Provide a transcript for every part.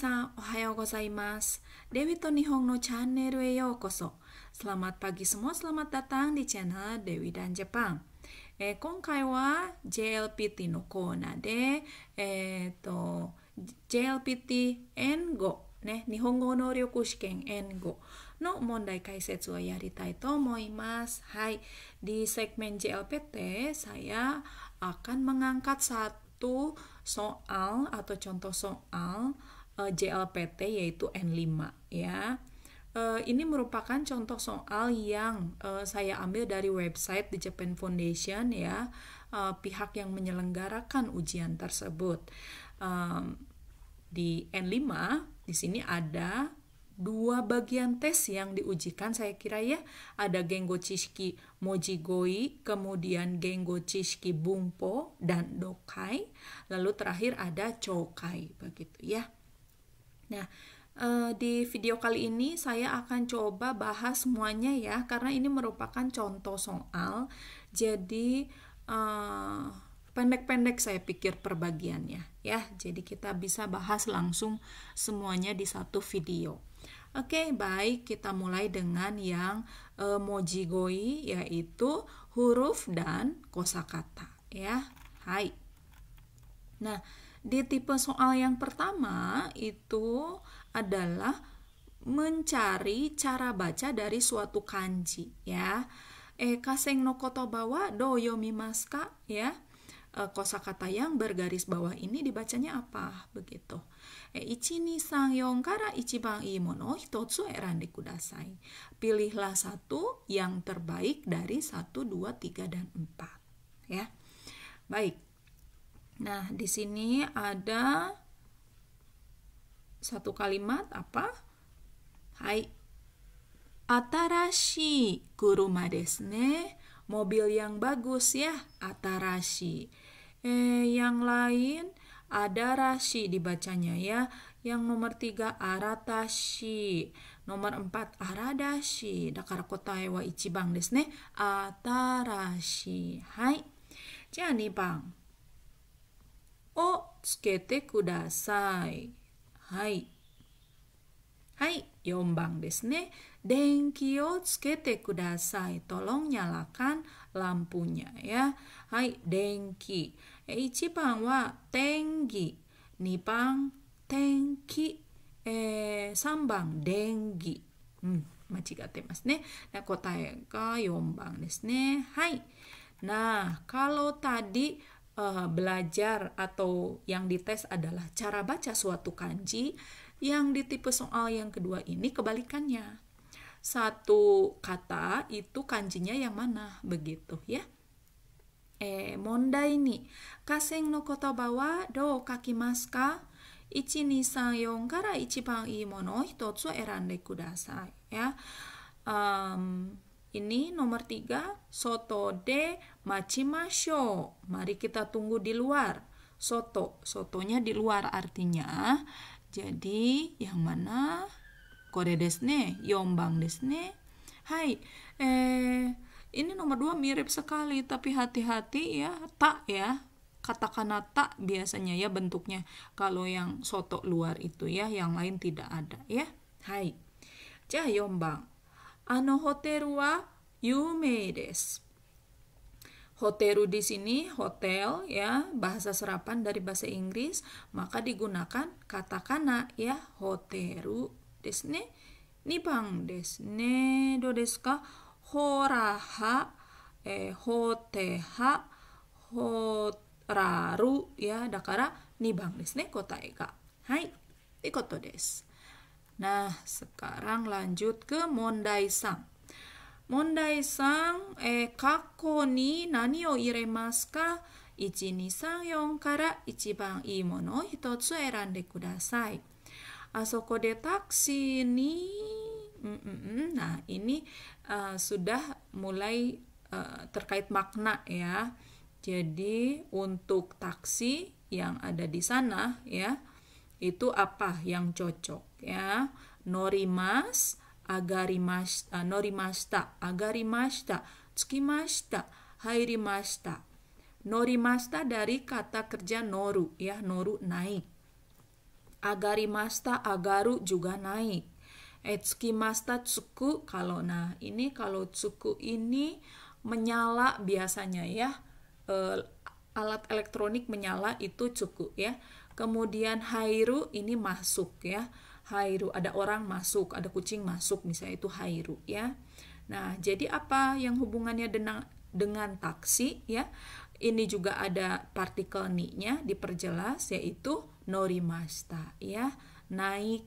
さん、おはようございます。Dewi to Nihong no Channel e Selamat pagi semua, selamat datang di channel Dewi dan Jepang. wa JLPT のコーナーで、えーと、JLPT N 語、ね、日本語能力試験 N di segmen JLPT, saya akan mengangkat satu soal atau contoh soal uh, eh, JLPT yaitu N5 ya. Uh, ini merupakan contoh soal yang uh, saya ambil dari website The Japan Foundation ya, uh, pihak yang menyelenggarakan ujian tersebut. Um, di N5 di sini ada dua bagian tes yang diujikan saya kira ya ada genggo Chishiki Mojigoi kemudian genggo Chishiki Bungpo dan Dokai lalu terakhir ada Chokai begitu ya Nah, eh, di video kali ini saya akan coba bahas semuanya ya karena ini merupakan contoh soal. Jadi eh, pendek-pendek saya pikir perbagiannya ya. Jadi kita bisa bahas langsung semuanya di satu video. Oke, okay, baik kita mulai dengan yang e, mojigoi yaitu huruf dan kosakata ya. Hai. Nah, di tipe soal yang pertama itu adalah mencari cara baca dari suatu kanji ya. Eh kaseng no koto bawa do yomi maska ya. E, kosakata yang bergaris bawah ini dibacanya apa begitu. E, ichi ni sang yong kara ichi bang i mono hitotsu eran kudasai. Pilihlah satu yang terbaik dari satu, dua, tiga, dan empat. Ya, baik. Nah, di sini ada satu kalimat apa? Hai. Atarashi kuruma ne. Mobil yang bagus ya, atarashi. Eh, yang lain ada rashi dibacanya ya. Yang nomor tiga aratashi. Nomor empat aradashi. Dakar kota wa ichibang desne. Atarashi. Hai. Jadi bang. をつけてください。はい。はい、4番ですね。電気をつけてください。トロンニャラカンランプニャや。はい、電気。1番は天気。2番、天気。えー、3番、電気。うん、間違ってますね。答えが4番ですね。はい。な a h k a l uh, belajar atau yang dites adalah cara baca suatu kanji, yang di tipe soal yang kedua ini kebalikannya. Satu kata itu kanjinya yang mana begitu ya. Eh, monda ini kaseng no kotoba wa do kakimasu ka? kudasai ya um, ini nomor tiga, soto de machimasho. Mari kita tunggu di luar. Soto, sotonya di luar artinya. Jadi yang mana? Kore desne, yombang desne. Hai, eh, ini nomor dua mirip sekali, tapi hati-hati ya, tak ya. Katakan tak biasanya ya bentuknya. Kalau yang soto luar itu ya, yang lain tidak ada ya. Hai, jah yombang. あのホテルは有名です。Hoteru di sini hotel ya bahasa serapan dari bahasa Inggris maka digunakan katakana ya hoteru desne nipang desne do horaha eh, hoteha horaru ya dakara nibang desne kota hai ikoto des Nah, sekarang lanjut ke Mondai Sang. Mondai Sang, eh, kakko ni nani o iremasu ka? ni nah ini uh, sudah mulai uh, terkait makna ya. Jadi untuk taksi yang ada di sana ya, itu apa yang cocok? ya norimas agarimashita eh, norimashita agarimashita tsukimashita hairimashita norimashita dari kata kerja noru ya noru naik agarimashita agaru juga naik etsukimashita eh, tsuku kalau nah ini kalau tsuku ini menyala biasanya ya e, alat elektronik menyala itu cukup ya kemudian hairu ini masuk ya hairu ada orang masuk ada kucing masuk misalnya itu hairu ya nah jadi apa yang hubungannya dengan dengan taksi ya ini juga ada partikel ni-nya diperjelas yaitu norimasta ya naik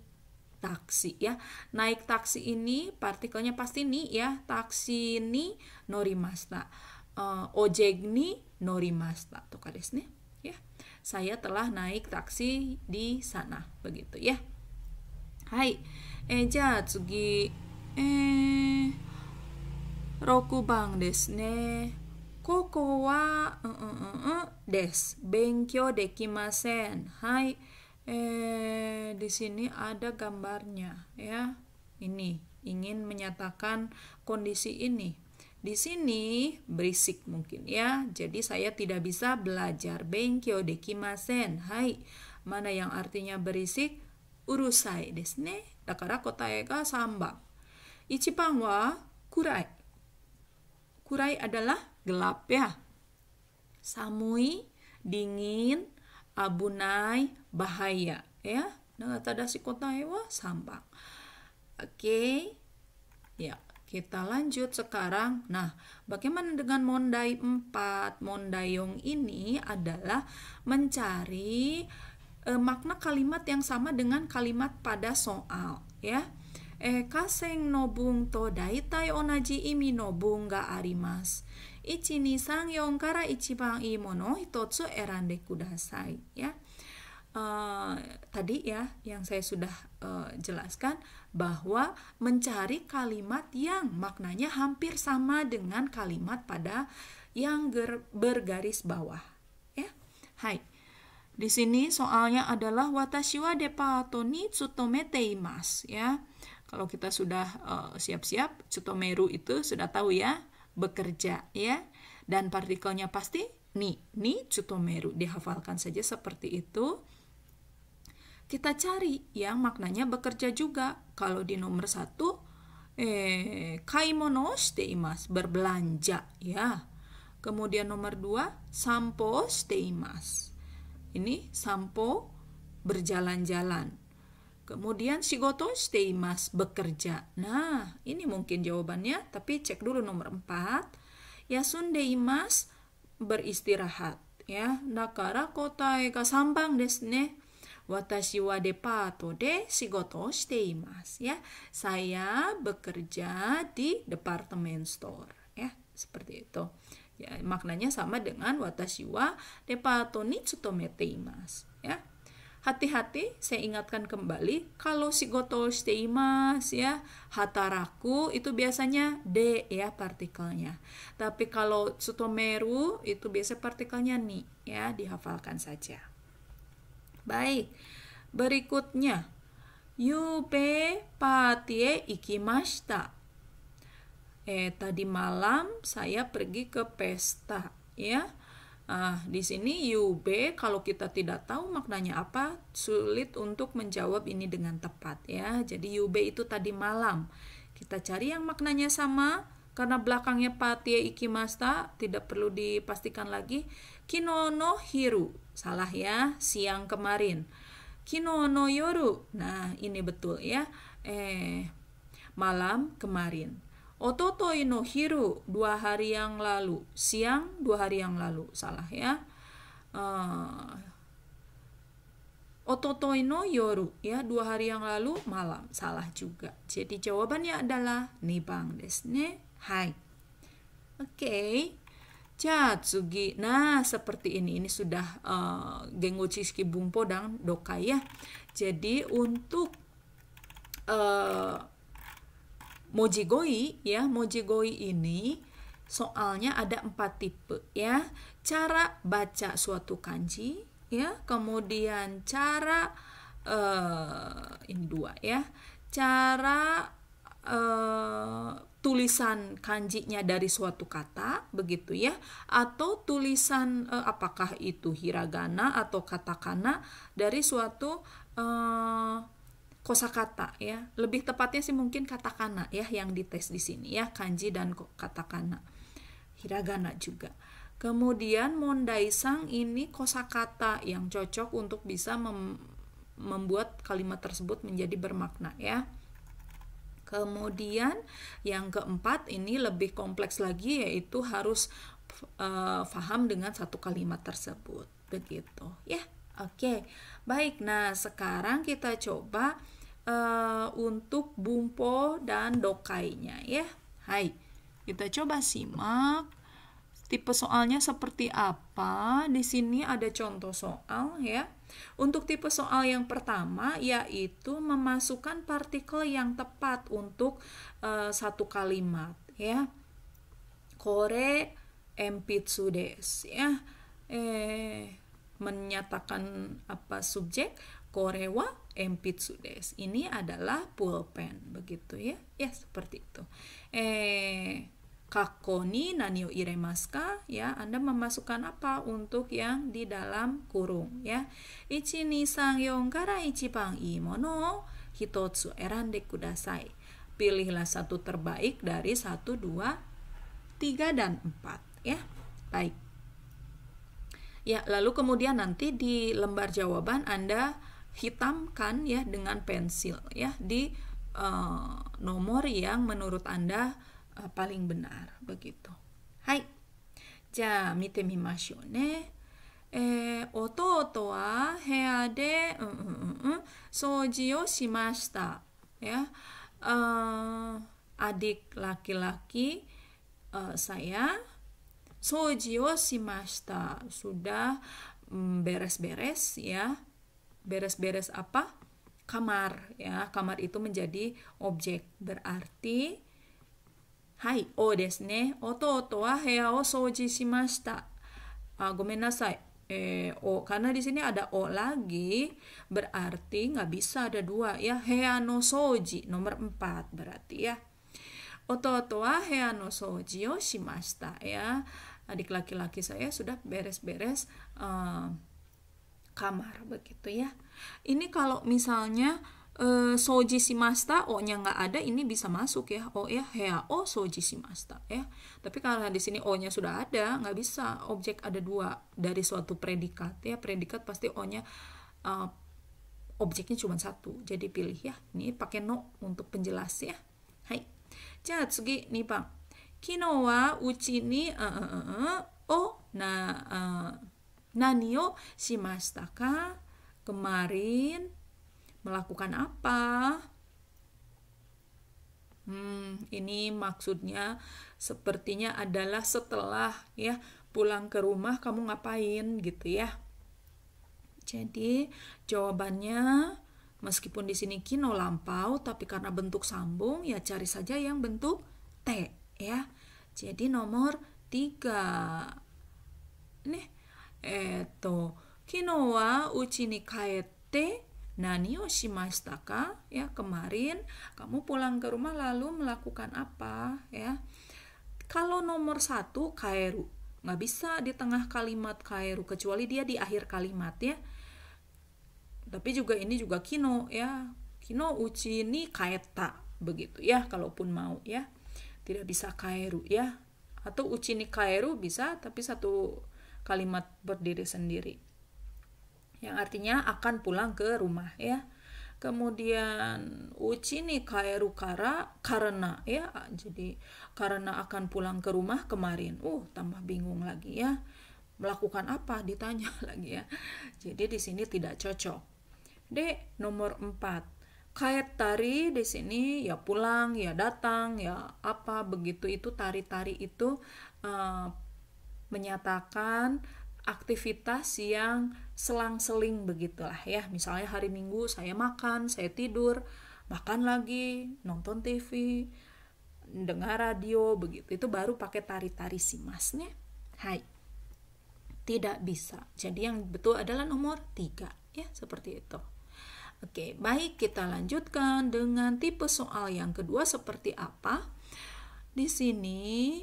taksi ya naik taksi ini partikelnya pasti ni ya taksi ni norimasta uh, eh, ojek ni norimasta tuh kadesnya ya saya telah naik taksi di sana begitu ya はい、えー、じゃあ次、えー、6番ですねここは、うんうんうん、です。勉強できません。はい。Eh, di sini ada gambarnya ya. Ini ingin menyatakan kondisi ini. Di sini berisik mungkin ya. Jadi saya tidak bisa belajar. Benkyo dekimasen. Hai. Mana yang artinya berisik? Urusai dakara うるさいですねだから答えが3 kurai, kurai adalah gelap ya. Samui, dingin, abunai, bahaya ya. Nah, tadi si kotae wa 3 Oke. Okay. Ya, kita lanjut sekarang. Nah, bagaimana dengan mondai 4? Mondayong ini adalah mencari e, makna kalimat yang sama dengan kalimat pada soal ya eh kaseng nobung to daitai onaji imi nobung ga arimas ichi ni sang yon kara ichiban i mono hitotsu erande kudasai ya Uh, tadi ya yang saya sudah uh, jelaskan bahwa mencari kalimat yang maknanya hampir sama dengan kalimat pada yang ger bergaris bawah ya hai di sini soalnya adalah watashi wa depato ni tsutomete imasu ya. Kalau kita sudah eh, siap-siap uh, itu sudah tahu ya, bekerja ya. Dan partikelnya pasti ni, ni tsutomeru. Dihafalkan saja seperti itu. Kita cari yang maknanya bekerja juga. Kalau di nomor satu, eh, kaimono shite imasu, berbelanja ya. Kemudian nomor dua, sampo shite imasu ini sampo berjalan-jalan. Kemudian shigoto mas bekerja. Nah, ini mungkin jawabannya, tapi cek dulu nomor 4. Yasundeimas beristirahat. Ya, dakara kotae ga sambang desu ne. Watashi wa depato de shigoto mas ya. Saya bekerja di departemen store, ya, seperti itu. Ya, maknanya sama dengan watashi wa depato ni tsutomete imasu, ya. Hati-hati, saya ingatkan kembali, kalau shigoto shite imasu ya, hataraku itu biasanya d ya partikelnya. Tapi kalau tsutomeru itu biasa partikelnya ni ya, dihafalkan saja. Baik. Berikutnya, yupe patie ikimashita eh tadi malam saya pergi ke pesta ya ah di sini UB kalau kita tidak tahu maknanya apa sulit untuk menjawab ini dengan tepat ya jadi UB itu tadi malam kita cari yang maknanya sama karena belakangnya patie ikimasta tidak perlu dipastikan lagi kinono hiru salah ya siang kemarin kinono yoru nah ini betul ya eh malam kemarin Ototoi no hiru dua hari yang lalu, siang dua hari yang lalu, salah ya. Uh, eh, ototoi no yoru ya dua hari yang lalu malam, salah juga. Jadi jawabannya adalah nibang bang ne. Hai. Oke. Okay. Jatsugi. Nah, seperti ini. Ini sudah uh, eh, Gengochiski Bumpo dan Dokai ya. Jadi untuk uh, Mojigoi ya, Mojigoi ini soalnya ada empat tipe ya. Cara baca suatu kanji ya, kemudian cara uh, ini dua ya. Cara uh, tulisan kanjinya dari suatu kata begitu ya atau tulisan uh, apakah itu hiragana atau katakana dari suatu uh, kosakata ya. Lebih tepatnya sih mungkin katakana ya yang dites di sini ya, kanji dan katakana. Hiragana juga. Kemudian mondaisang ini kosakata yang cocok untuk bisa mem membuat kalimat tersebut menjadi bermakna ya. Kemudian yang keempat ini lebih kompleks lagi yaitu harus uh, faham dengan satu kalimat tersebut begitu ya. Oke. Okay. Baik, nah sekarang kita coba uh, untuk bumpo dan dokainya ya. Hai, kita coba simak tipe soalnya seperti apa. Di sini ada contoh soal ya. Untuk tipe soal yang pertama yaitu memasukkan partikel yang tepat untuk uh, satu kalimat ya. Kore empitsudes ya. Eh menyatakan apa subjek korewa empitsu des. Ini adalah pulpen, begitu ya. Ya, seperti itu. Eh, kakoni nanio iremaska ya Anda memasukkan apa untuk yang di dalam kurung ya ichi ni sang yon kara ichibang i mono hitotsu erande kudasai pilihlah satu terbaik dari satu dua tiga dan empat ya baik ya lalu kemudian nanti di lembar jawaban Anda hitamkan ya dengan pensil ya di uh, nomor yang menurut Anda uh, paling benar begitu. Hai. Ja mite mimashou ne. Eh, ototo wa hea de mm, mm, mm, sojio shimashita. Ya. Uh, adik laki-laki uh, saya soji o shimashita. Sudah beres beres -beres, ya beres-beres apa? Kamar ya. Kamar itu menjadi objek. Berarti hai o desu ne. Ototo wa hea o soji shimashita. Ah, gomen nasai. Eh, o karena di sini ada o lagi berarti nggak bisa ada dua ya hea no soji nomor empat berarti ya Ototo wa hea no soji o shimashita ya adik laki-laki saya sudah beres-beres uh, kamar begitu ya. Ini kalau misalnya e, soji shimasta o-nya nggak ada ini bisa masuk ya o ya hea o soji shimasta ya. Tapi kalau di sini o-nya sudah ada nggak bisa objek ada dua dari suatu predikat ya predikat pasti o-nya e, objeknya cuma satu jadi pilih ya ini pakai no untuk penjelas ya. Hai. Jadi tsugi nih bang. Kino wa uchi ni uh, eh, uh, uh, o oh, na uh, Nani o shimashita ka? Kemarin melakukan apa? Hmm, ini maksudnya sepertinya adalah setelah ya pulang ke rumah kamu ngapain gitu ya. Jadi jawabannya meskipun di sini kino lampau tapi karena bentuk sambung ya cari saja yang bentuk T ya. Jadi nomor 3. Nih, t nani yoshimashita Ya, kemarin kamu pulang ke rumah lalu melakukan apa? Ya. Kalau nomor satu kairu Nggak bisa di tengah kalimat kairu kecuali dia di akhir kalimat ya. Tapi juga ini juga kino ya. Kino uchi ni kaeta begitu ya kalaupun mau ya. Tidak bisa kairu ya. Atau uci ini kairu bisa tapi satu kalimat berdiri sendiri yang artinya akan pulang ke rumah ya kemudian uci nih kairu kara karena ya jadi karena akan pulang ke rumah kemarin uh tambah bingung lagi ya melakukan apa ditanya lagi ya jadi di sini tidak cocok d nomor empat, kaya tari di sini ya pulang ya datang ya apa begitu itu tari tari itu uh, menyatakan aktivitas yang selang-seling begitulah ya. Misalnya hari Minggu saya makan, saya tidur, makan lagi, nonton TV, dengar radio begitu. Itu baru pakai tari-tari masnya Hai. Tidak bisa. Jadi yang betul adalah nomor 3 ya, seperti itu. Oke, baik kita lanjutkan dengan tipe soal yang kedua seperti apa. Di sini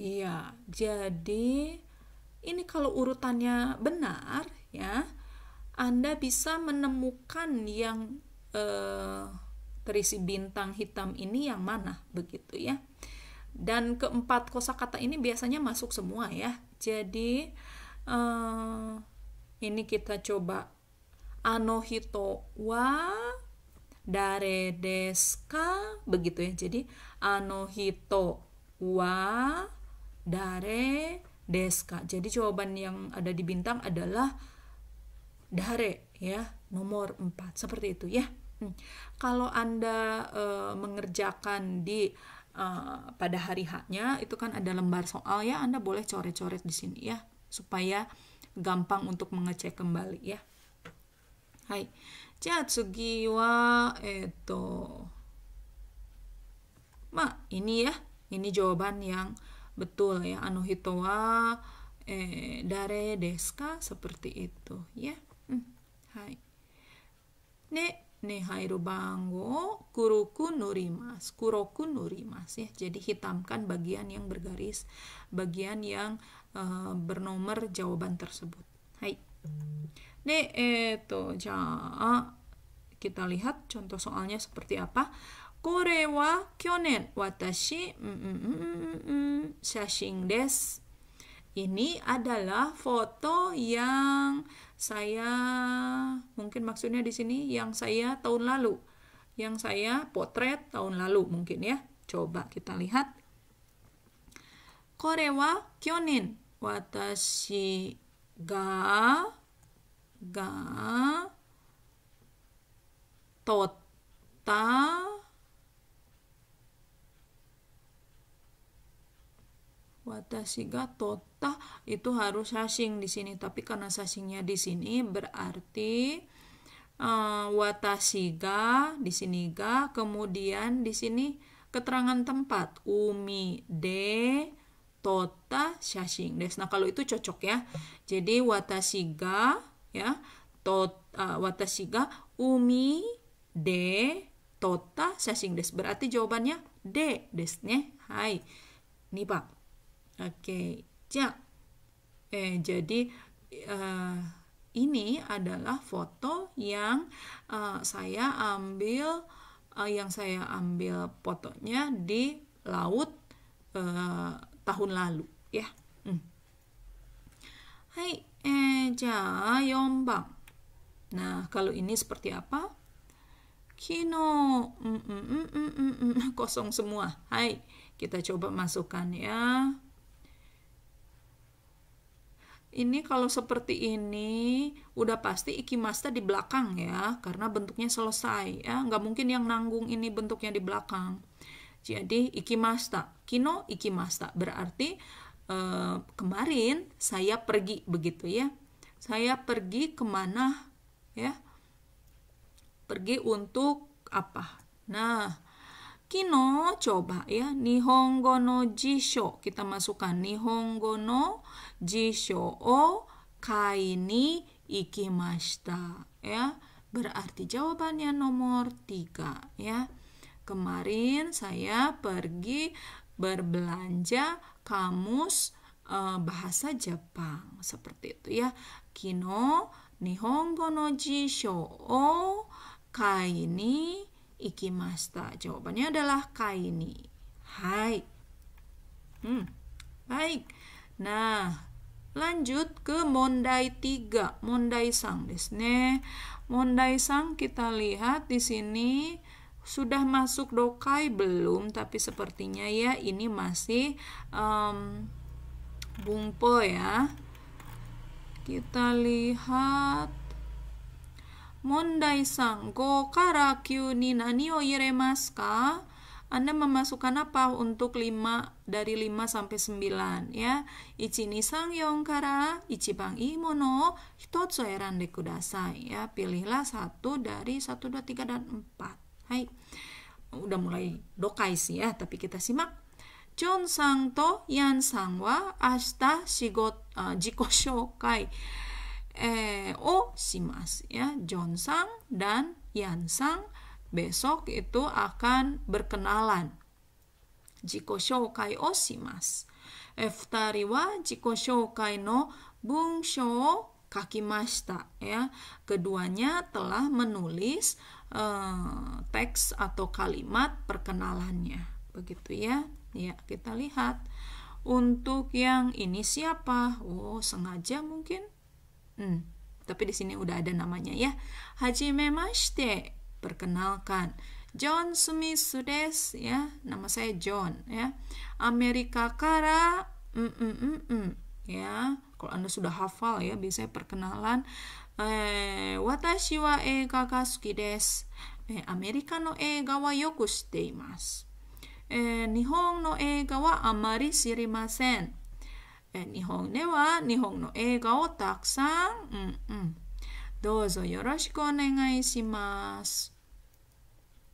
Iya, jadi ini kalau urutannya benar ya, Anda bisa menemukan yang eh, terisi bintang hitam ini yang mana begitu ya. Dan keempat kosakata ini biasanya masuk semua ya. Jadi eh, ini kita coba anohito wa dare deska begitu ya. Jadi anohito wa dare deska. Jadi jawaban yang ada di bintang adalah dare ya, nomor 4. Seperti itu ya. Hmm. Kalau Anda e, mengerjakan di e, pada hari haknya itu kan ada lembar soal ya, Anda boleh coret-coret di sini ya supaya gampang untuk mengecek kembali ya. Hai. Jatsugi wa eto. Ma, ini ya. Ini jawaban yang betul ya anu wa eh, dare deska seperti itu ya hmm. hai ne ne hairu bango kuroku nurimas kuroku nurimas ya jadi hitamkan bagian yang bergaris bagian yang eh, bernomor jawaban tersebut hai ne eto ja kita lihat contoh soalnya seperti apa これは去年私、写真です。Ini shashing des. Ini adalah foto yang saya mungkin maksudnya di sini yang saya tahun lalu, yang saya potret tahun lalu mungkin ya. Coba kita lihat. Kore wa watashi ga ga totta. watashi ga tota itu harus sashing di sini tapi karena sashingnya di sini berarti uh, watashi ga di sini ga kemudian di sini keterangan tempat umi de tota sashing des nah kalau itu cocok ya jadi watashi ga ya tota uh, watashi ga umi de tota sashing des berarti jawabannya D desnya hai nih pak Oke, okay. eh, jadi uh, ini adalah foto yang uh, saya ambil, uh, yang saya ambil fotonya di laut uh, tahun lalu, ya. Mm. Hai, eh, ja yombang. Nah, kalau ini seperti apa? Kino, mm, mm, mm, mm, mm, kosong semua. Hai, kita coba masukkan ya. Ini kalau seperti ini udah pasti ikimasta di belakang ya karena bentuknya selesai ya nggak mungkin yang nanggung ini bentuknya di belakang. Jadi ikimasta kino ikimasta berarti eh, kemarin saya pergi begitu ya. Saya pergi kemana ya? Pergi untuk apa? Nah Kino coba ya Nihongo no jisho kita masukkan Nihongo no jisho o kai ni ikimashita ya berarti jawabannya nomor 3 ya kemarin saya pergi berbelanja kamus e, bahasa Jepang seperti itu ya Kino Nihongo no jisho o kai ni ikimasta? Jawabannya adalah kaini. Hai. Hmm, baik. Nah, lanjut ke mondai 3, mondai sang desne. Mondai sang kita lihat di sini sudah masuk dokai belum tapi sepertinya ya ini masih um, bungpo ya kita lihat Mondai sang go 問題3 5から9に何を入れますか Anda memasukkan apa untuk 5 dari 5 sampai 9 ya. Ichi ni sang yong kara ichi bang i mono hitotsu erande kudasai ya. Pilihlah 1 dari 1 2 3 dan 4. Hai. Udah mulai dokai sih ya, tapi kita simak. Chon sang to Yan sang wa ashita shigot uh, ah, jiko shokai eh, o oh, simas ya Sang dan Yansang besok itu akan berkenalan jiko shoukai o Simas Eftari wa jiko shoukai no bunsho kakimashita ya keduanya telah menulis eh, teks atau kalimat perkenalannya begitu ya ya kita lihat untuk yang ini siapa oh sengaja mungkin Hmm, tapi di sini udah ada namanya ya. Hajimemashite, perkenalkan. John Smith Sudes ya, nama saya John ya. Amerika Kara, mm, mm, mm, mm, ya. Kalau Anda sudah hafal ya, biasanya perkenalan. Eh, watashi wa eiga ga suki desu. Eh, Amerika no eiga wa yoku shite imasu. Eh, Nihon no eiga wa amari shirimasen. え日本では日本の映画をたくさん、うんうん、どうぞよろしくお願いします。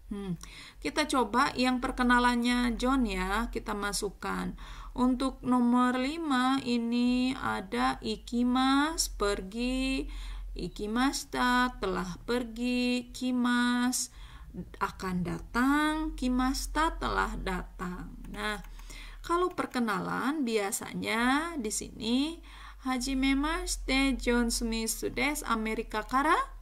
Hmm. Kita coba yang perkenalannya John ya, kita masukkan. Untuk nomor 5 ini ada ikimas pergi, ikimasta telah pergi, kimas akan datang, kimasta telah datang. Nah, kalau perkenalan biasanya di sini Hajimemashite John Smith Sudes Amerika Kara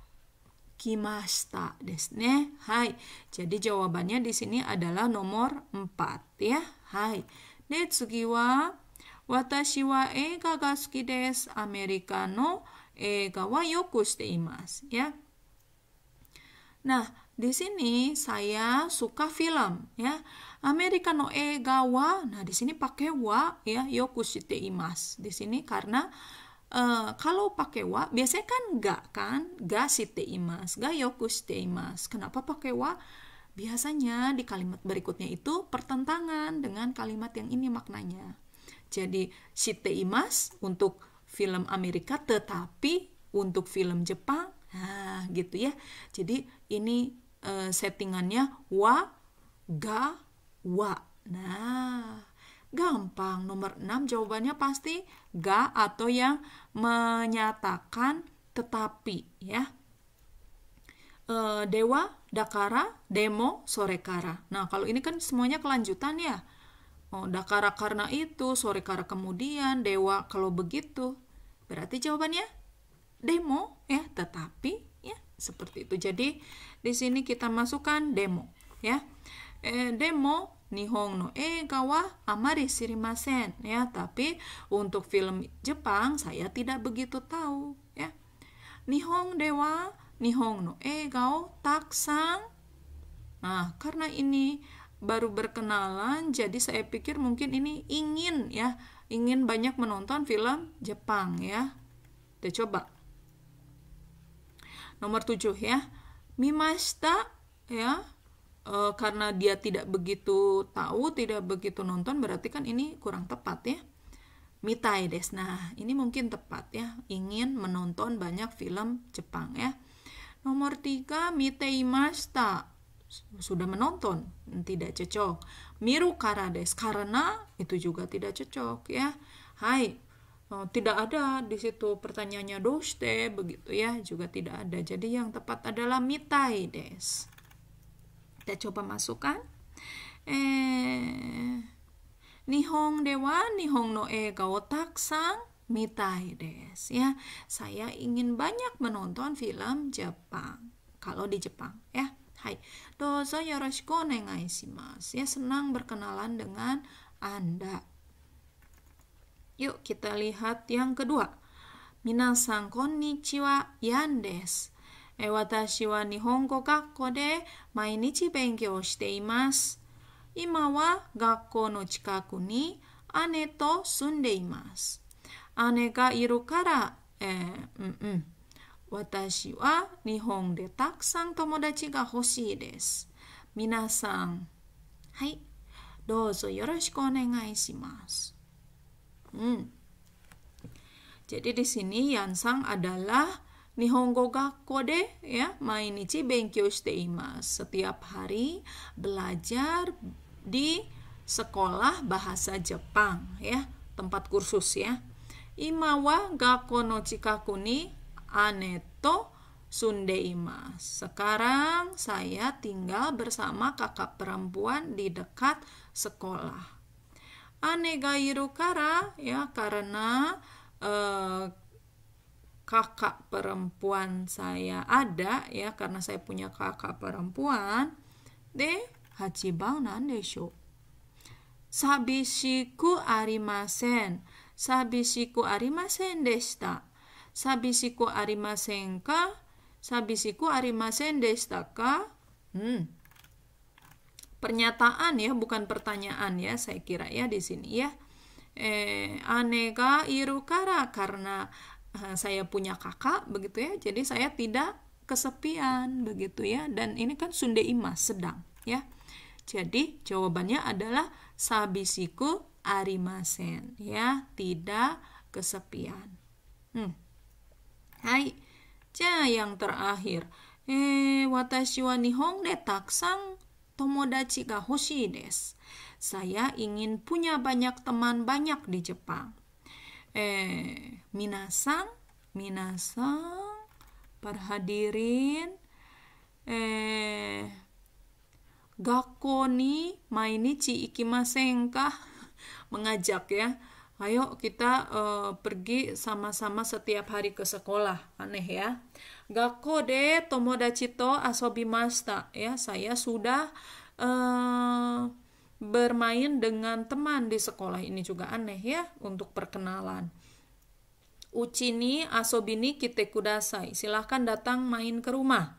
Kimashita desne. Hai. Jadi jawabannya di sini adalah nomor 4 ya. Hai. De tsugi wa watashi wa eiga ga suki desu. Amerika no eiga wa yoku shite imasu ya. Nah, di sini saya suka film ya. Amerika no e wa Nah, di sini pakai wa ya yoku shite imas. Di sini karena uh, kalau pakai wa biasanya kan ga kan? Ga shite imas, ga shite imas. Kenapa pakai wa? Biasanya di kalimat berikutnya itu pertentangan dengan kalimat yang ini maknanya. Jadi shite imas untuk film Amerika tetapi untuk film Jepang Nah, gitu ya. Jadi ini Eh, settingannya wa, ga, wa. Nah, gampang. Nomor 6 jawabannya pasti ga atau yang menyatakan tetapi ya. E, dewa, dakara, demo, sorekara. Nah, kalau ini kan semuanya kelanjutan ya. Oh, dakara karena itu, sorekara kemudian, dewa kalau begitu. Berarti jawabannya demo ya, tetapi seperti itu. Jadi di sini kita masukkan demo ya. E, demo Nihong no eiga wa amari shirimasen ya, tapi untuk film Jepang saya tidak begitu tahu ya. Nihong dewa Nihong no eiga taksan. Nah, karena ini baru berkenalan jadi saya pikir mungkin ini ingin ya ingin banyak menonton film Jepang ya kita coba nomor 7 ya mimashita ya e, karena dia tidak begitu tahu tidak begitu nonton berarti kan ini kurang tepat ya mitai des nah ini mungkin tepat ya ingin menonton banyak film Jepang ya nomor 3 miteimashita sudah menonton tidak cocok miru karades karena itu juga tidak cocok ya hai Eh, tidak ada di situ pertanyaannya doste begitu ya juga tidak ada jadi yang tepat adalah mitai des kita coba masukkan eh nihong dewa nihong no e gao taksang mitai des ya saya ingin banyak menonton film Jepang kalau di Jepang ya hai dozo yoroshiku onegai ya senang berkenalan dengan anda Yuk kita lihat yang kedua. Minasan konnichiwa yan desu. え私は日本語学校で毎日勉強しています。今は学校の近くに姉と住んでいます。姉がいるから、えー、うんうん。私は日本でたくさん友達が欲しいです。皆さん、はい。どうぞよろしくお願いします。Hmm. Jadi di sini Yansang adalah Nihongo kode ya, mainichi benkyo shite imasu. Setiap hari belajar di sekolah bahasa Jepang ya, tempat kursus ya. Imawa gakko no chikaku ni aneto sunde imasu. Sekarang saya tinggal bersama kakak perempuan di dekat sekolah anegairu kara ya karena uh, kakak perempuan saya ada ya karena saya punya kakak perempuan de hachibau nan desho sabishiku arimasen sabishiku arimasen deshita sabishiku arimasen ka sabishiku arimasen deshita ka hmm pernyataan ya, bukan pertanyaan ya, saya kira ya di sini ya. Eh, aneka irukara karena eh, saya punya kakak begitu ya. Jadi saya tidak kesepian begitu ya. Dan ini kan sunde imas sedang ya. Jadi jawabannya adalah sabisiku arimasen ya, tidak kesepian. Hmm. Hai. Ja yang terakhir. Eh, watashi wa nihong de taksang tomodachi ga hoshii desu. Saya ingin punya banyak teman banyak di Jepang. Eh, minasan, minasan, para hadirin, eh, gakko ni mainichi ikimasen Mengajak ya Ayo kita uh, pergi sama-sama setiap hari ke sekolah. Aneh ya. Gakko de tomodachi to asobimashita. Ya, saya sudah uh, bermain dengan teman di sekolah ini juga aneh ya untuk perkenalan. Asobi asobini kite kudasai. Silahkan datang main ke rumah.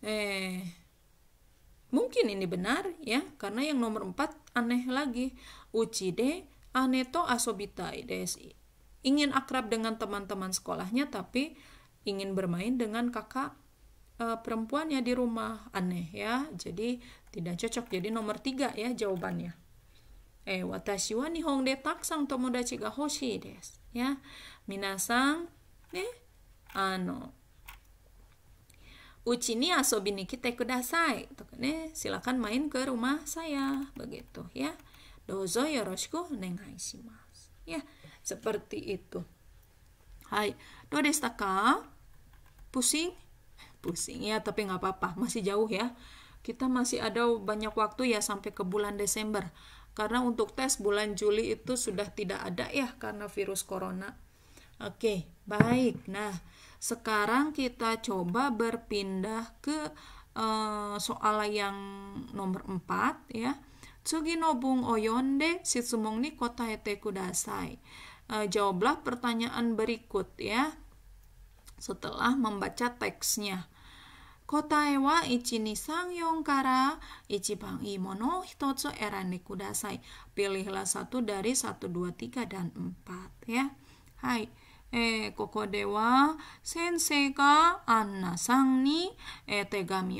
Eh, mungkin ini benar ya karena yang nomor empat aneh lagi. de Aneto Asobitai DSI. Ingin akrab dengan teman-teman sekolahnya tapi ingin bermain dengan kakak e, perempuannya di rumah. Aneh ya. Jadi tidak cocok. Jadi nomor tiga ya jawabannya. Eh, watashi wa nihong de taksang tomodachi ga hoshi des Ya. Minasang ne eh, ano uchi ni asobi ni kite kudasai. ne, silakan main ke rumah saya begitu ya. Dozo yoroshiku nengai shimasu. Ya, seperti itu. Hai, do destaka ka? Pusing? Pusing ya, tapi nggak apa-apa, masih jauh ya. Kita masih ada banyak waktu ya sampai ke bulan Desember. Karena untuk tes bulan Juli itu sudah tidak ada ya karena virus corona. Oke, baik. Nah, sekarang kita coba berpindah ke uh, soal yang nomor 4 ya. Tsugi no bung si sumong ni kota hete kudasai. E, jawablah pertanyaan berikut ya. Setelah membaca teksnya. Kota ewa ichi ni yong kara i mono hitotsu erani kudasai. Pilihlah satu dari satu, dua, tiga, dan empat ya. Hai. E, ni e,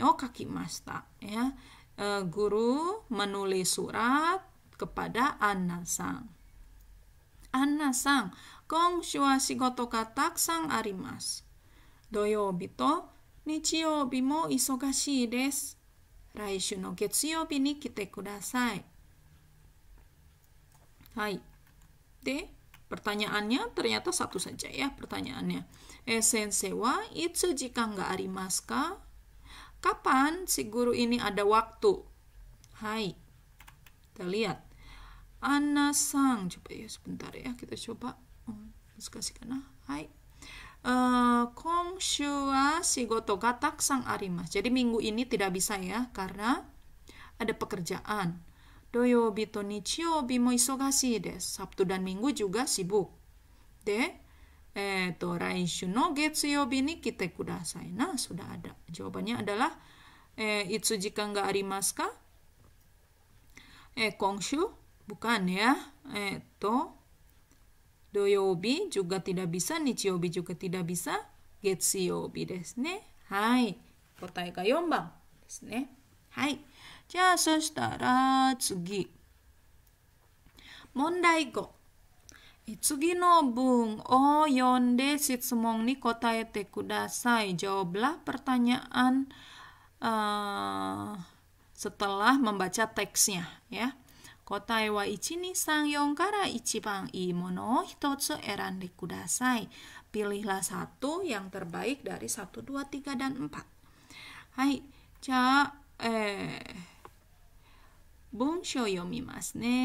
o ya Eh, guru menulis surat kepada Anna Sang. Anna Sang, gong shua shigoto ka taksan arimasu. Doyobi to nichiyobi mo isogashii desu. Pertanyaannya ternyata satu saja ya pertanyaannya. Eh, wa itsu jikan ga arimasu ka? Kapan si guru ini ada waktu? Hai. Kita lihat. Ana sang. Coba ya sebentar ya. Kita coba. Oh, kasih kana. Hai. Eh, Kong shua si goto gatak sang arimas. Jadi minggu ini tidak bisa ya karena ada pekerjaan. Doyobi to nichiobi mo isogashi des. Sabtu dan Minggu juga sibuk. De Eh, nah sudah ada. Jawabannya adalah, eh, itu jika nggak arimasu ka? Eh, kongshu? Bukan ya. Eh, to, doyobi juga tidak bisa, nichiyobi juga tidak bisa, getsuyobi desu ne. Hai. Kotae ga 4 Mondai 5 Itsugi no bung o oh, yonde semong ni kotaete kudasai. Jawablah pertanyaan uh, setelah membaca teksnya ya. Kotae wa ichi ni sang yong kara pang i mono hitotsu erande kudasai. Pilihlah satu yang terbaik dari satu, dua, tiga, dan empat. Hai, ca, eh, ne.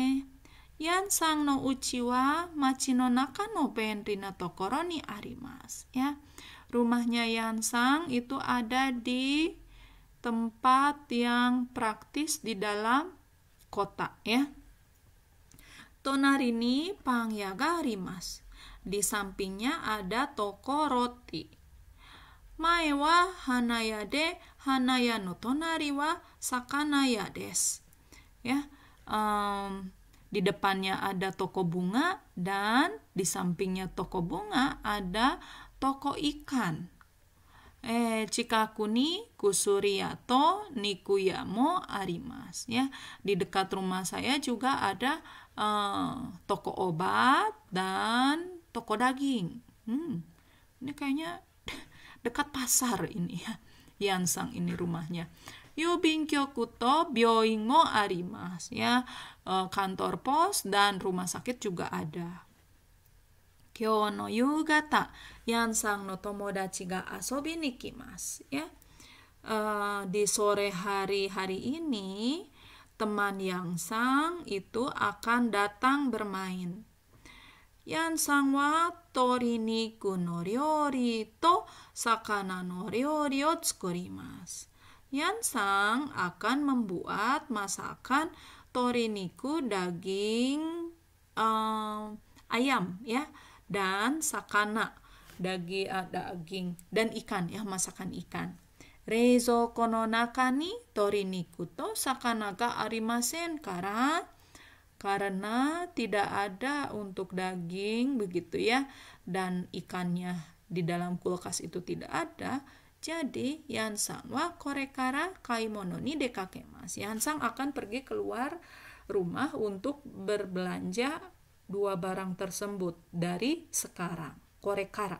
Yan sang no uchiwa macino naka no ben rina tokoro ni arimas ya rumahnya yansang itu ada di tempat yang praktis di dalam kota ya tonarini pangyaga rimas di sampingnya ada toko roti mae wa hanayade hanaya no tonari wa sakanaya des ya um, di depannya ada toko bunga dan di sampingnya toko bunga ada toko ikan. Eh, cikakuni, ni kusuriato nikuyamo arimas ya. Di dekat rumah saya juga ada eh, toko obat dan toko daging. Hmm. Ini kayaknya dekat pasar ini ya. Yansang ini rumahnya. Yubin kyokuto byoing mo arimas ya. Eh, kantor pos dan rumah sakit juga ada. Kyo no yugata, Yansang no tomodachi ga asobi ni kimasu. Ya. Uh, di sore hari hari ini, teman Yansang itu akan datang bermain. Yansang wa tori ni to sakana no ryori o tsukurimasu. Yansang akan membuat masakan tori niku daging um, ayam ya dan sakana daging uh, eh, daging dan ikan ya masakan ikan. rezo kono ni tori niku to sakana ga arimasen kara karena tidak ada untuk daging begitu ya dan ikannya di dalam kulkas itu tidak ada jadi, Yansang wa korekara kaimono ni dekakemas. Yansang akan pergi keluar rumah untuk berbelanja dua barang tersebut dari sekarang. Korekara.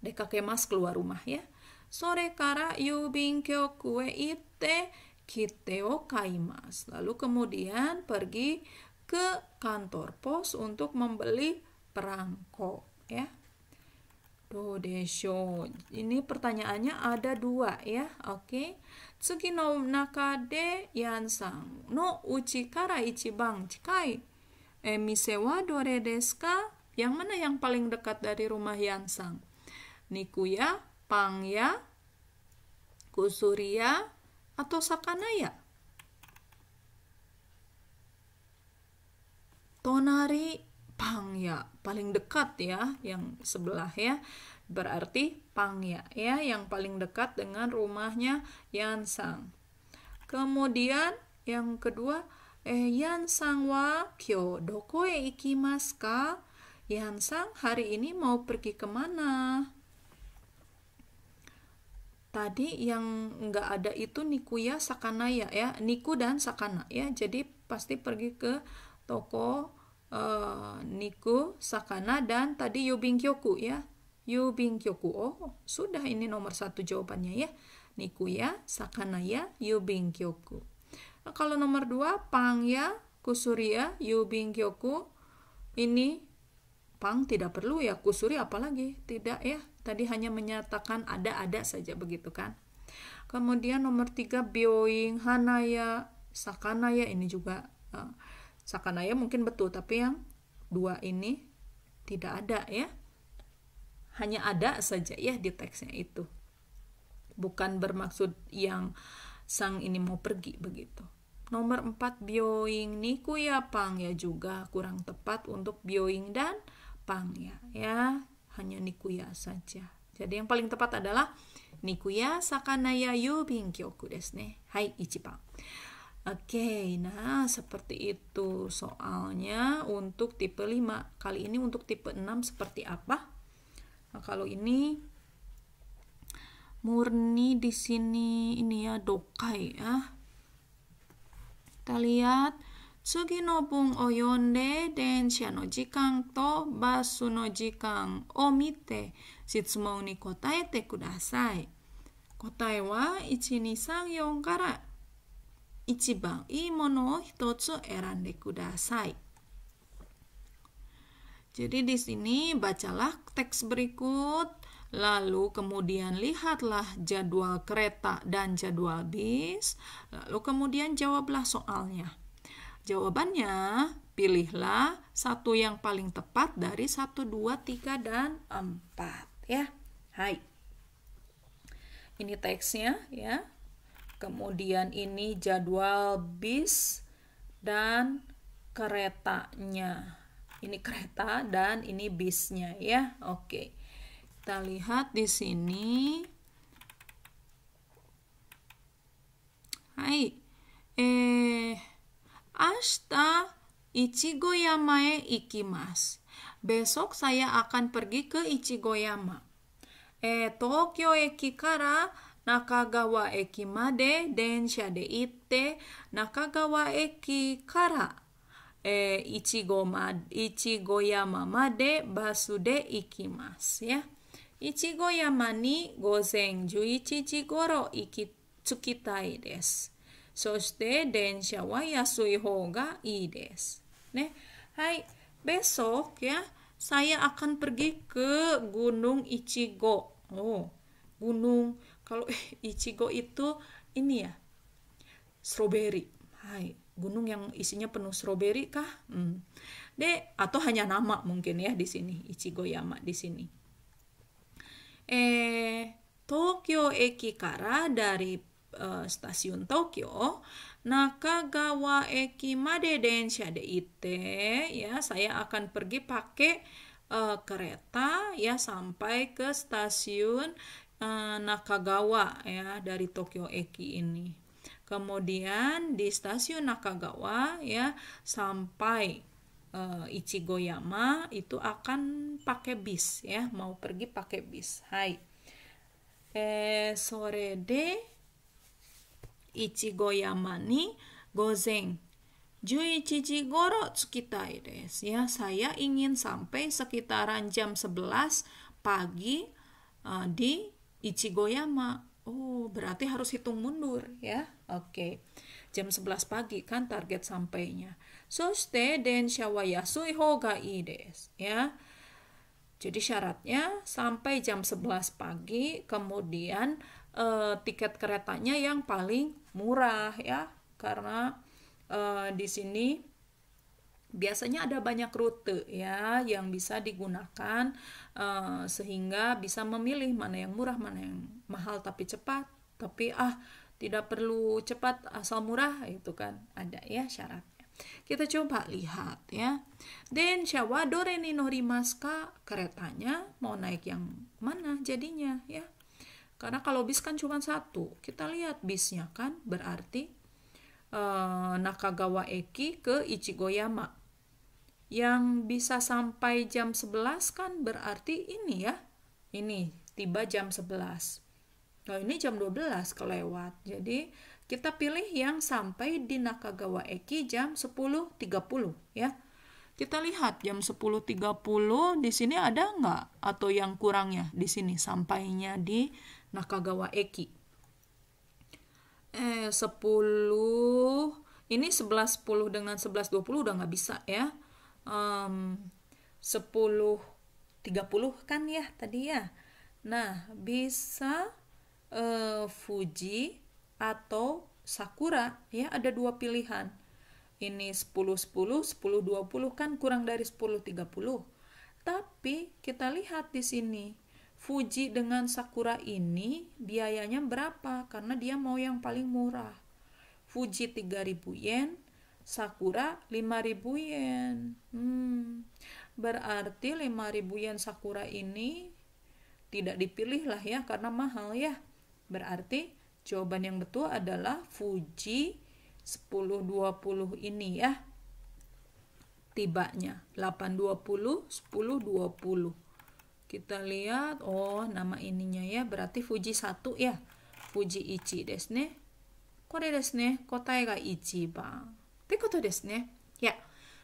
Dekakemas keluar rumah ya. Sore kara yubin kue ite kiteo kaimas. Lalu kemudian pergi ke kantor pos untuk membeli perangko ya Dodesho. Ini pertanyaannya ada dua ya. Oke. Okay. Tsuki no de yansang no uchi kara ichibang chikai. E eh, mise wa dore desu ka? Yang mana yang paling dekat dari rumah Yansang? Nikuya, Pangya, Kusuria, atau Sakanaya? Tonari Pangya paling dekat ya, yang sebelah ya. Berarti pang ya ya yang paling dekat dengan rumahnya Yansang. Kemudian yang kedua, eh Yansang wa kyo doko e ikimasu ka? Yansang hari ini mau pergi kemana? Tadi yang nggak ada itu niku ya sakana ya ya, Niku dan Sakana ya. Jadi pasti pergi ke toko uh, Niku Sakana dan tadi Yubing Kyoku ya Yubing Kyoku. oh sudah ini nomor satu jawabannya ya Niku ya Sakana ya Kyoku. nah, eh, kalau nomor dua Pang ya Kusuri ya Yubing Kyoku. ini Pang tidak perlu ya Kusuri apalagi tidak ya tadi hanya menyatakan ada-ada saja begitu kan kemudian nomor tiga Bioing Hanaya sakana ya, ini juga uh, sakanaya mungkin betul tapi yang dua ini tidak ada ya hanya ada saja ya di teksnya itu bukan bermaksud yang sang ini mau pergi begitu nomor empat bioing niku ya pang ya juga kurang tepat untuk bioing dan pang ya ya hanya nikuya saja jadi yang paling tepat adalah nikuya sakanaya yu kyoku desu ne hai ichipang Oke, okay, nah seperti itu soalnya untuk tipe 5. Kali ini untuk tipe 6 seperti apa? Nah, kalau ini murni di sini ini ya dokai ya. Kita lihat Tsugi no bun o yonde densha no jikan to basu no jikan o mite shitsumou ni kotaete kudasai. Kotae wa jadi di sini bacalah teks berikut, lalu kemudian lihatlah jadwal kereta dan jadwal bis, lalu kemudian jawablah soalnya. Jawabannya, pilihlah satu yang paling tepat dari 1, 2, 3, dan 4 ya. Hai. Ini teksnya ya. Kemudian ini jadwal bis dan keretanya. Ini kereta dan ini bisnya ya. Oke. Kita lihat di sini. Hai. Eh, ashita Ichigoyama e ikimas Besok saya akan pergi ke Ichigoyama. Eh, Tokyo eki kara nakagawa eki made densha de itte nakagawa eki kara eh, ichigo, ma, ichigo yama made basu de ikimasu ya ichigo yama ni gozen 11 besok ya, saya akan pergi ke Gunung Ichigo. Oh, Gunung kalau Ichigo itu ini ya strawberry hai gunung yang isinya penuh strawberry kah hmm. de atau hanya nama mungkin ya di sini Ichigo Yama di sini eh Tokyo Eki Kara dari uh, stasiun Tokyo Nakagawa Eki Made Densha de Ite ya saya akan pergi pakai uh, kereta ya sampai ke stasiun Eh, Nakagawa ya dari Tokyo Eki ini. Kemudian di stasiun Nakagawa ya sampai Ichigo eh, Ichigoyama itu akan pakai bis ya mau pergi pakai bis. Hai. Eh sore de Ichigoyama ni gozen 11 desu ya saya ingin sampai sekitaran jam 11 pagi uh, di Ichigoyama. Oh, berarti harus hitung mundur ya. Oke. Okay. Jam 11 pagi kan target sampainya. So densha wa yasui hogai ya. Jadi syaratnya sampai jam 11 pagi kemudian e, tiket keretanya yang paling murah ya karena e, di sini biasanya ada banyak rute ya yang bisa digunakan uh, sehingga bisa memilih mana yang murah mana yang mahal tapi cepat tapi ah tidak perlu cepat asal murah itu kan ada ya syaratnya kita coba lihat ya den syawa doreni norimaska keretanya mau naik yang mana jadinya ya karena kalau bis kan cuma satu kita lihat bisnya kan berarti uh, Nakagawa Eki ke Ichigoyama yang bisa sampai jam 11 kan berarti ini ya. Ini tiba jam 11. Nah, ini jam 12 kelewat. Jadi kita pilih yang sampai di Nakagawa Eki jam 10.30 ya. Kita lihat jam 10.30 di sini ada nggak atau yang kurangnya di sini sampainya di Nakagawa Eki. Eh 10 ini 11.10 dengan 11.20 udah nggak bisa ya um, 10 30 kan ya tadi ya. Nah, bisa uh, Fuji atau Sakura ya ada dua pilihan. Ini 10 10 10 20 kan kurang dari 10 30. Tapi kita lihat di sini Fuji dengan Sakura ini biayanya berapa? Karena dia mau yang paling murah. Fuji 3000 yen, sakura 5000 yen. Hmm. Berarti 5000 yen sakura ini tidak dipilih lah ya karena mahal ya. Berarti jawaban yang betul adalah Fuji 1020 ini ya. Tibanya 820 1020. Kita lihat oh nama ininya ya berarti Fuji 1 ya. Fuji Ichi desu ne. Kore desu ne. Kotae ga bang. ってことですね。Ya,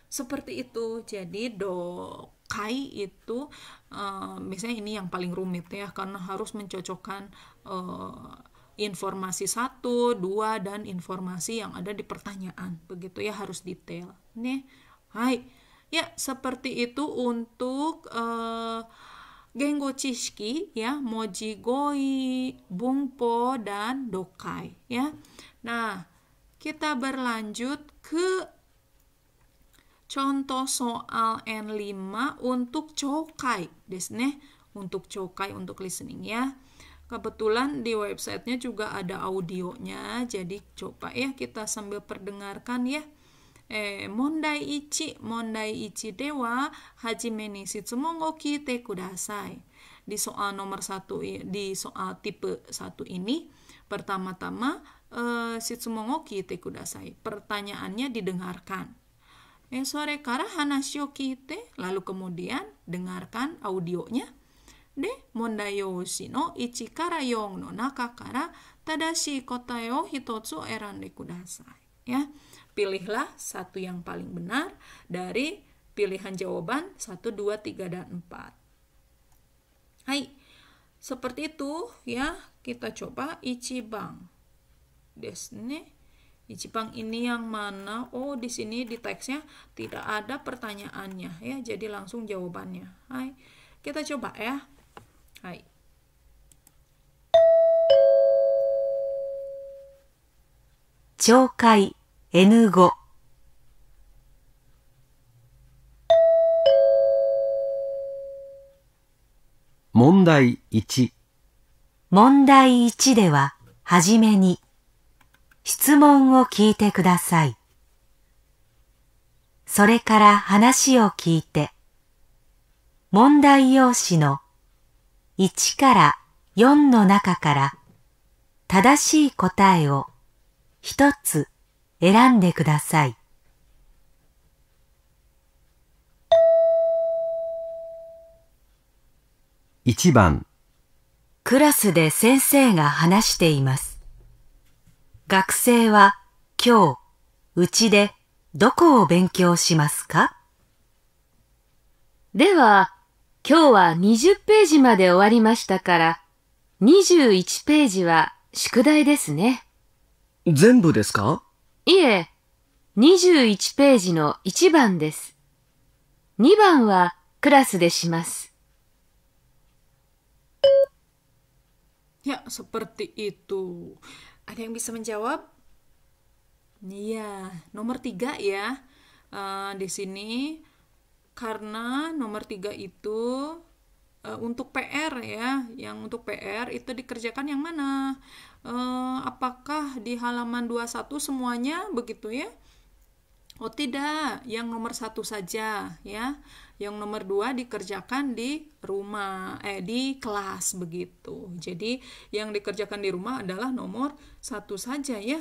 seperti itu. Jadi dokai itu uh, ini yang paling rumit ya karena harus mencocokkan uh, informasi satu, dua dan informasi yang ada di pertanyaan. Begitu ya harus detail. Nih, hai. Ya, seperti itu untuk uh, Gengo Chishiki ya, Mojigoi, Bungpo dan Dokai ya. Nah, kita berlanjut ke contoh soal N5 untuk cokai desne, Untuk cokai, untuk listening ya. Kebetulan di websitenya juga ada audionya, jadi coba ya kita sambil perdengarkan ya. Eh, mondai ichi, mondai ichi dewa, hajime ni shitsumon o kite kudasai. Di soal nomor satu, di soal tipe satu ini, pertama-tama Situ eh, Shitsumomoki te kudasai. Pertanyaannya didengarkan. E sore kara hanashio kite, lalu kemudian dengarkan audionya. De mondayo shino ichi kara yong no naka kara tadashi kotae o hitotsu erande kudasai. Ya, pilihlah satu yang paling benar dari pilihan jawaban 1, 2, 3, dan 4. Hai, seperti itu ya kita coba ichibang des ini yang mana? Oh, di sini di teksnya tidak ada pertanyaannya ya. Jadi langsung jawabannya. Hai. Kita coba ya. Hai. Chokai N5 問題1問題1では、はじめに質問を聞いてください。それから話を聞いて、問題用紙の1から4の中から正しい答えを一つ選んでください。1番クラスで先生が話しています。学生は今日、うちでどこを勉強しますかでは、今日は20ページまで終わりましたから、21ページは宿題ですね。全部ですかいえ、21ページの1番です。2番はクラスでします。いや、そっ p らって、えっと、Ada yang bisa menjawab? Iya, nomor tiga ya. Uh, di sini karena nomor tiga itu uh, untuk PR ya, yang untuk PR itu dikerjakan yang mana? Uh, apakah di halaman 21 semuanya begitu ya? Oh tidak, yang nomor satu saja ya yang nomor dua dikerjakan di rumah eh di kelas begitu jadi yang dikerjakan di rumah adalah nomor satu saja ya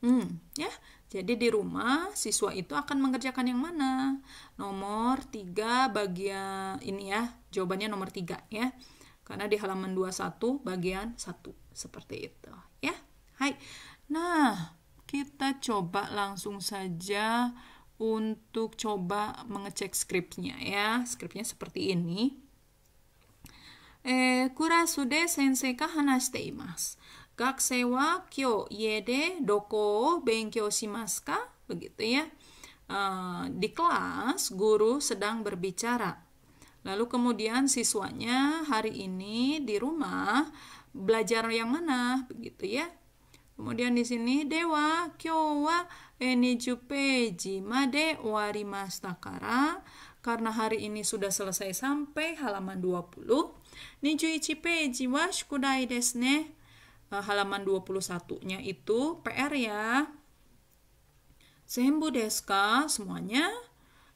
hmm, ya jadi di rumah siswa itu akan mengerjakan yang mana nomor tiga bagian ini ya jawabannya nomor tiga ya karena di halaman 21 bagian 1 seperti itu, ya. Hai. Nah, kita coba langsung saja untuk coba mengecek skripnya ya. Skripnya seperti ini. Eh, kurasude sensei ka hanashite imasu. Gakusei wa kyo ie de doko o benkyou shimasu ka? Begitu ya. Uh, di kelas guru sedang berbicara. Lalu kemudian siswanya hari ini di rumah belajar yang mana begitu ya kemudian di sini dewa kyo wa enijupe jima de warimashita karena hari ini sudah selesai sampai halaman 20 21 peji wa shukudai desu ne eh, halaman 21-nya itu PR ya. Sembu deska semuanya.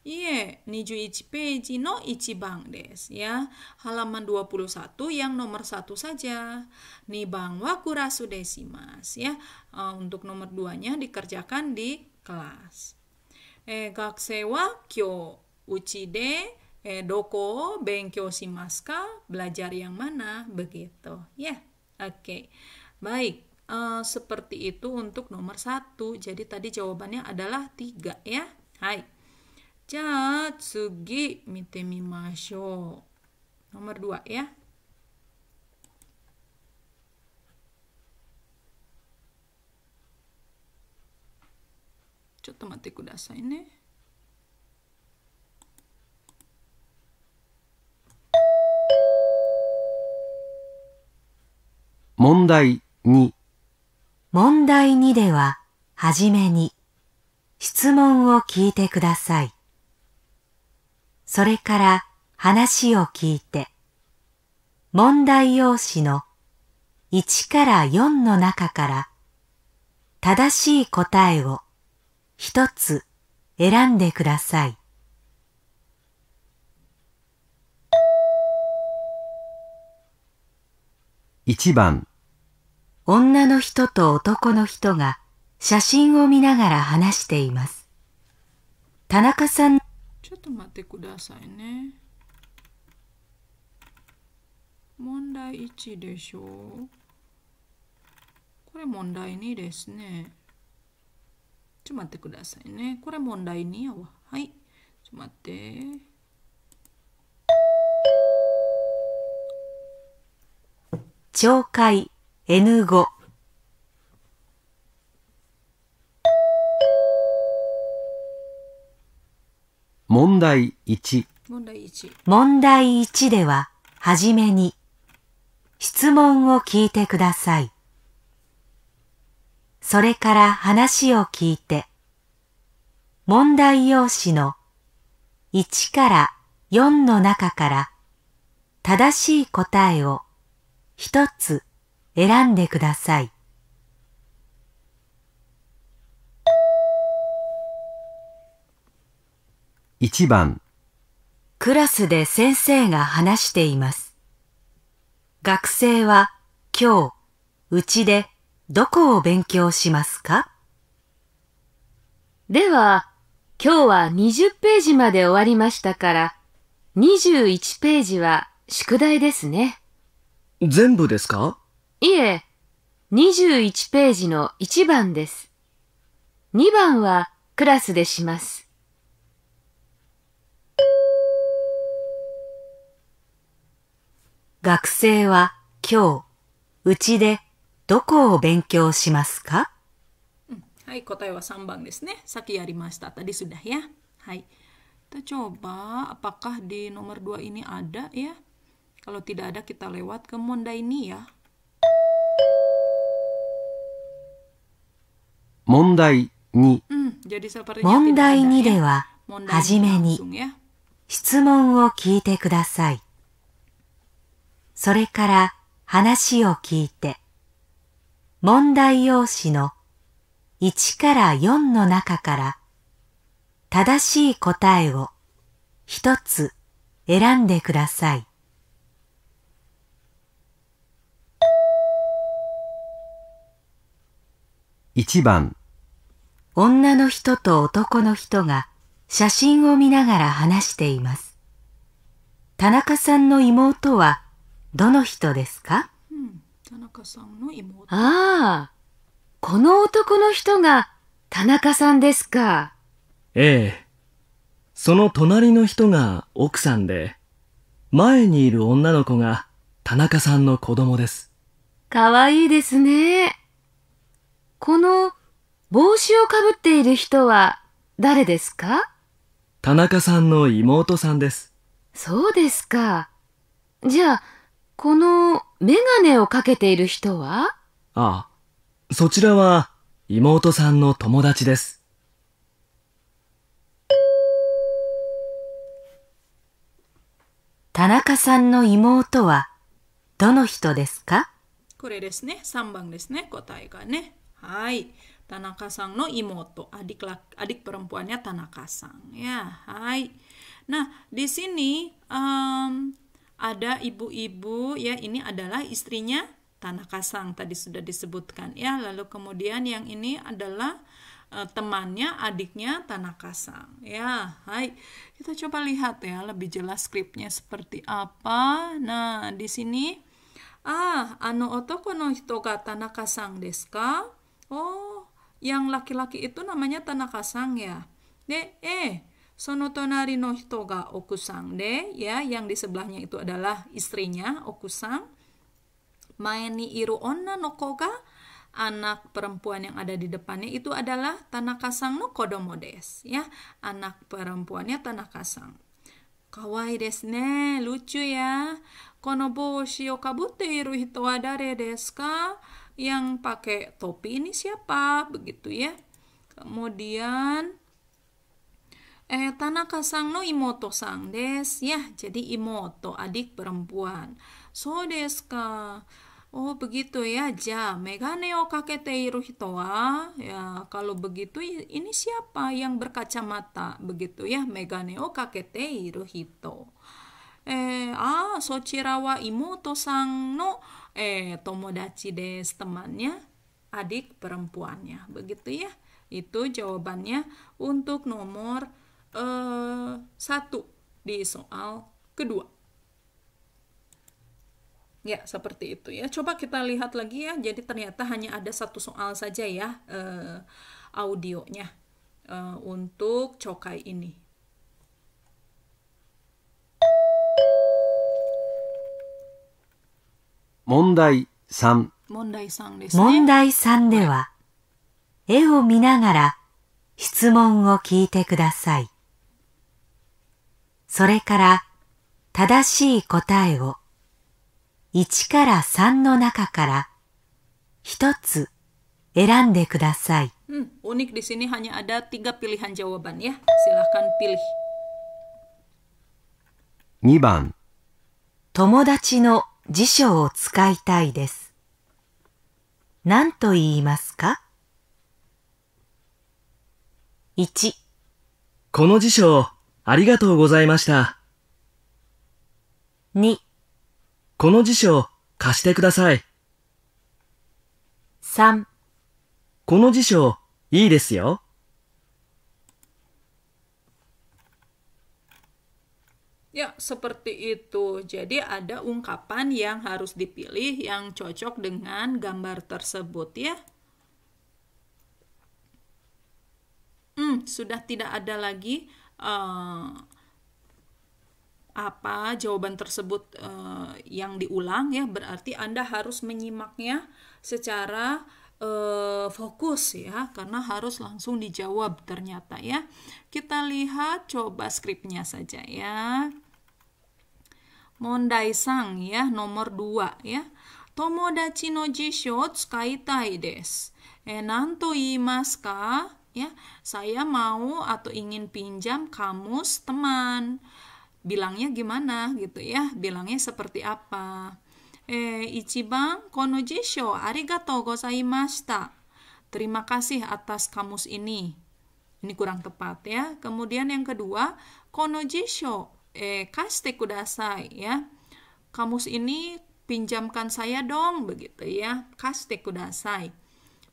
Ie, 21 peji no ichibang des ya. Halaman 21 yang nomor 1 saja. Nibang wa kurasu desimas ya. E, untuk nomor 2-nya dikerjakan di kelas. Eh, gakusei wa kyo uchi de eh, doko benkyou shimasu ka? Belajar yang mana? Begitu ya. Oke. Baik. Uh, seperti itu untuk nomor satu. Jadi tadi jawabannya adalah tiga ya. Hai. じゃあ次見てみましょう。ノマルドア、ちょっと待ってくださいね。問題2。問題2では、初めに、質問を聞いてください。それから話を聞いて、問題用紙の1から4の中から正しい答えを一つ選んでください。1番女の人と男の人が写真を見ながら話しています。田中さんちょっと待ってくださいね問題1でしょうこれ問題2ですねちょっと待ってくださいねこれ問題2やわはいちょっと待って懲戒 N5 問題1問題 1, では、はじめに、質問を聞いてください。それから話を聞いて、問題用紙の1から4の中から正しい答えを一つ選んでください。1番クラスで先生が話しています。学生は今日うちでどこを勉強しますかでは今日は20ページまで終わりましたから21ページは宿題ですね。全部ですかいえ、21ページの1番です。2番はクラスでします。学生は今日、うちでどこを勉強しますかはい、答えは3番ですね。さっきやりました。はい。たちょば、んだいにや。問題2問題2では、はじめに質問を聞いてください。それから話を聞いて、問題用紙の1から4の中から正しい答えを一つ選んでください。1番女の人と男の人が写真を見ながら話しています。田中さんの妹はどの人ですか、うん、田中さんの妹。ああ、この男の人が田中さんですか。ええ。その隣の人が奥さんで、前にいる女の子が田中さんの子供です。かわいいですね。この帽子をかぶっている人は誰ですか田中さんの妹さんです。そうですか。じゃあ、この、メガネをかけている人はああ、そちらは、妹さんの友達です。田中さんの妹は、どの人ですかこれですね、3番ですね、答えがね。はい。田中さんの妹、アディクラ、アディクプロンポアニア、田中さん。や、はい。な、ディシニー、ada ibu-ibu ya ini adalah istrinya tanah kasang tadi sudah disebutkan ya lalu kemudian yang ini adalah e, temannya adiknya tanah kasang ya hai kita coba lihat ya lebih jelas skripnya seperti apa nah di sini ah ano otoko no hito ga tanah kasang desu oh yang laki-laki itu namanya tanah kasang ya de eh Sonotonari no hito ga okusang de, ya, yang di sebelahnya itu adalah istrinya okusang. Maeni iru onna no koga, anak perempuan yang ada di depannya itu adalah Tanakasang no kodomo des, ya. Anak perempuannya Tanakasang. Kawaii desu ne, lucu ya. Kono boshi o kabutte iru hito wa dare desu ka? Yang pakai topi ini siapa? Begitu ya. Kemudian Eh, Tanaka-sang no imoto-sang des. Ya, jadi imoto, adik perempuan. So desu Oh, begitu ya. Ja, megane o kakete iru hito Ya, kalau begitu ini siapa yang berkacamata? Begitu ya, megane o kakete iru hito. Eh, ah, sochira wa imoto-sang no eh tomodachi des, temannya, adik perempuannya. Begitu ya. Itu jawabannya untuk nomor Eh, satu di soal kedua. Ya, seperti itu ya. Coba kita lihat lagi ya. Jadi ternyata hanya ada satu soal saja ya uh, audionya uh, untuk cokai ini. Mondai 3問題3ですね。問題3では、絵を見ながら質問を聞いてください。それから正しい答えを1から3の中から1つ選んでください。Hmm, unik di sini hanya ada tiga pilihan jawaban ya. Silahkan pilih. 2番友達の辞書を使いたいです。何と言いますか ?1 この辞書、ありがとうございました。2この辞書貸してください。3この辞書いいですよ。Ya, seperti itu. Jadi ada ungkapan yang harus dipilih yang cocok dengan gambar tersebut ya. Hmm, sudah tidak ada lagi uh, apa jawaban tersebut uh, yang diulang ya berarti Anda harus menyimaknya secara uh, fokus ya karena harus langsung dijawab ternyata ya. Kita lihat coba skripnya saja ya. Mondai Sang ya nomor 2 ya. Tomodachi no jisho tsukai desu. E nanto ka? ya saya mau atau ingin pinjam kamus teman bilangnya gimana gitu ya bilangnya seperti apa eh ichiban konojisho arigatou gozaimashita terima kasih atas kamus ini ini kurang tepat ya kemudian yang kedua konojisho eh kaste kudasai ya kamus ini pinjamkan saya dong begitu ya kaste kudasai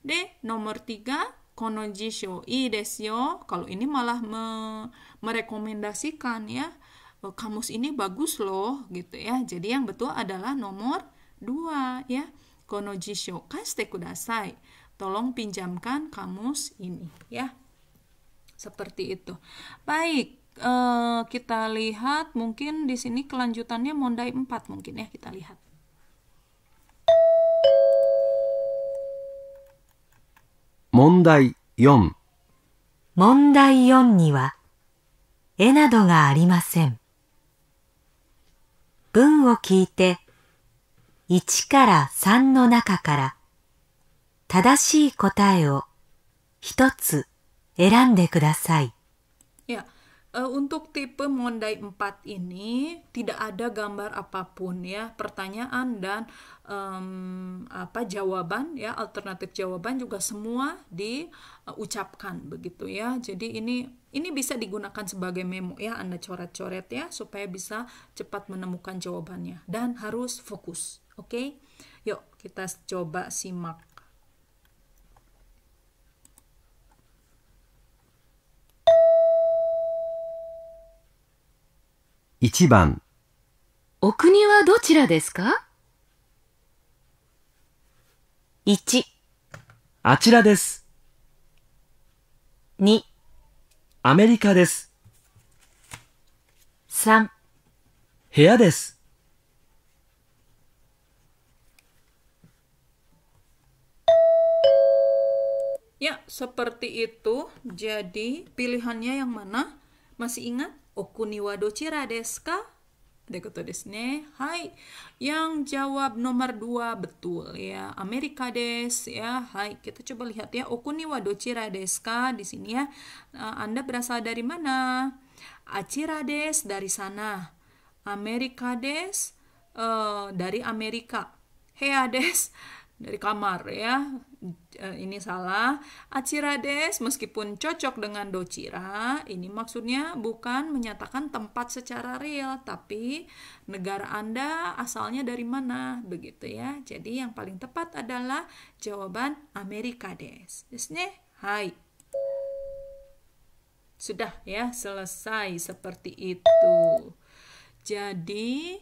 de nomor tiga konojisho i desyo kalau ini malah me merekomendasikan ya e, kamus ini bagus loh gitu ya jadi yang betul adalah nomor 2 ya konojisho kaste kudasai tolong pinjamkan kamus ini ya seperti itu baik eh, kita lihat mungkin di sini kelanjutannya mondai 4 mungkin ya kita lihat 問題4問題4には絵などがありません文を聞いて1から3の中から正しい答えを一つ選んでくださいいや Uh, untuk tipe Mondai 4 ini tidak ada gambar apapun ya pertanyaan dan um, apa jawaban ya alternatif jawaban juga semua diucapkan uh, begitu ya jadi ini ini bisa digunakan sebagai memo ya Anda coret-coret ya supaya bisa cepat menemukan jawabannya dan harus fokus oke okay? yuk kita coba simak 1番お国はどちらですか ?1、あちらです2、アメリカです3、部屋ですや、seperti itu. Jadi, pilihannya yang mana? Masih ingat? お国はどちらですか Dekoto desne. Hai. Yang jawab nomor dua betul ya. Amerika des ya. Hai, kita coba lihat ya. Okuni wa dochira Deska Di sini ya. Eh, Anda berasal dari mana? Achira des dari sana. Amerika des uh, eh, dari Amerika. Hea des dari kamar ya. Eh, ini salah. Acirades meskipun cocok dengan docira, ini maksudnya bukan menyatakan tempat secara real, tapi negara Anda asalnya dari mana, begitu ya. Jadi yang paling tepat adalah jawaban Amerika des. Desne, hai. Sudah ya, selesai seperti itu. Jadi,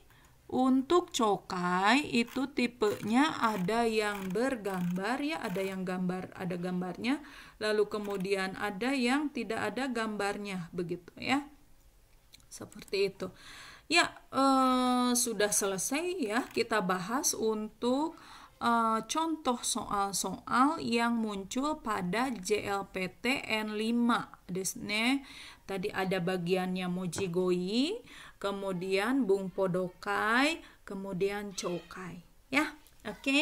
untuk cokai itu tipenya ada yang bergambar ya, ada yang gambar, ada gambarnya, lalu kemudian ada yang tidak ada gambarnya begitu ya. Seperti itu. Ya, eh, sudah selesai ya kita bahas untuk eh, contoh soal-soal yang muncul pada JLPT n 5. Disney tadi ada bagiannya Mojigoi kemudian Bung Podokai, kemudian Cokai. Ya, oke. Okay.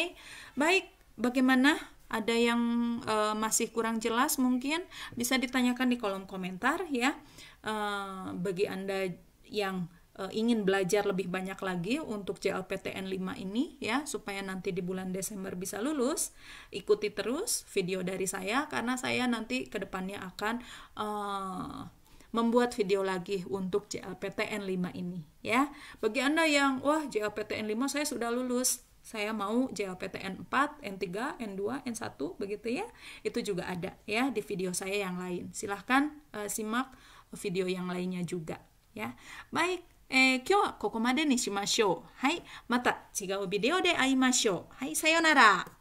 Baik, bagaimana? Ada yang uh, masih kurang jelas mungkin bisa ditanyakan di kolom komentar ya. Uh, bagi Anda yang uh, ingin belajar lebih banyak lagi untuk JLPTN 5 ini ya supaya nanti di bulan Desember bisa lulus ikuti terus video dari saya karena saya nanti kedepannya akan uh, membuat video lagi untuk JLPTN 5 ini ya. Bagi Anda yang wah JLPTN 5 saya sudah lulus, saya mau JLPTN 4, N3, N2, N1 begitu ya. Itu juga ada ya di video saya yang lain. Silahkan uh, simak video yang lainnya juga ya. Baik, eh sayonara.